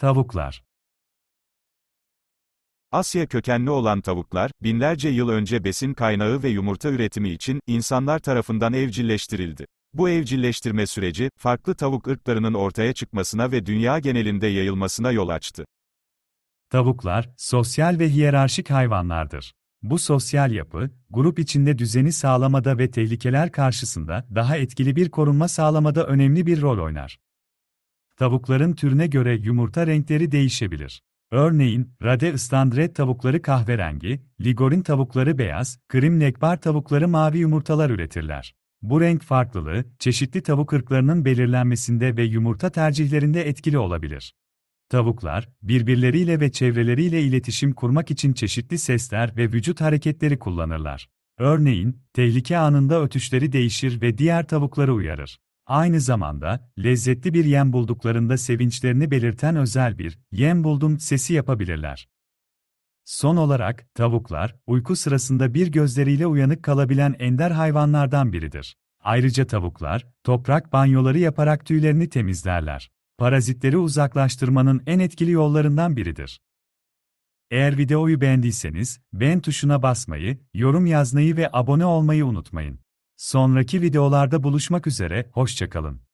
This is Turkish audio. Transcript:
Tavuklar Asya kökenli olan tavuklar, binlerce yıl önce besin kaynağı ve yumurta üretimi için, insanlar tarafından evcilleştirildi. Bu evcilleştirme süreci, farklı tavuk ırklarının ortaya çıkmasına ve dünya genelinde yayılmasına yol açtı. Tavuklar, sosyal ve hiyerarşik hayvanlardır. Bu sosyal yapı, grup içinde düzeni sağlamada ve tehlikeler karşısında daha etkili bir korunma sağlamada önemli bir rol oynar. Tavukların türüne göre yumurta renkleri değişebilir. Örneğin, Rade Standred tavukları kahverengi, Ligorin tavukları beyaz, Krim Nekbar tavukları mavi yumurtalar üretirler. Bu renk farklılığı, çeşitli tavuk ırklarının belirlenmesinde ve yumurta tercihlerinde etkili olabilir. Tavuklar, birbirleriyle ve çevreleriyle iletişim kurmak için çeşitli sesler ve vücut hareketleri kullanırlar. Örneğin, tehlike anında ötüşleri değişir ve diğer tavukları uyarır. Aynı zamanda, lezzetli bir yem bulduklarında sevinçlerini belirten özel bir yem buldum sesi yapabilirler. Son olarak, tavuklar, uyku sırasında bir gözleriyle uyanık kalabilen ender hayvanlardan biridir. Ayrıca tavuklar, toprak banyoları yaparak tüylerini temizlerler. Parazitleri uzaklaştırmanın en etkili yollarından biridir. Eğer videoyu beğendiyseniz, beğen tuşuna basmayı, yorum yazmayı ve abone olmayı unutmayın. Sonraki videolarda buluşmak üzere, hoşçakalın.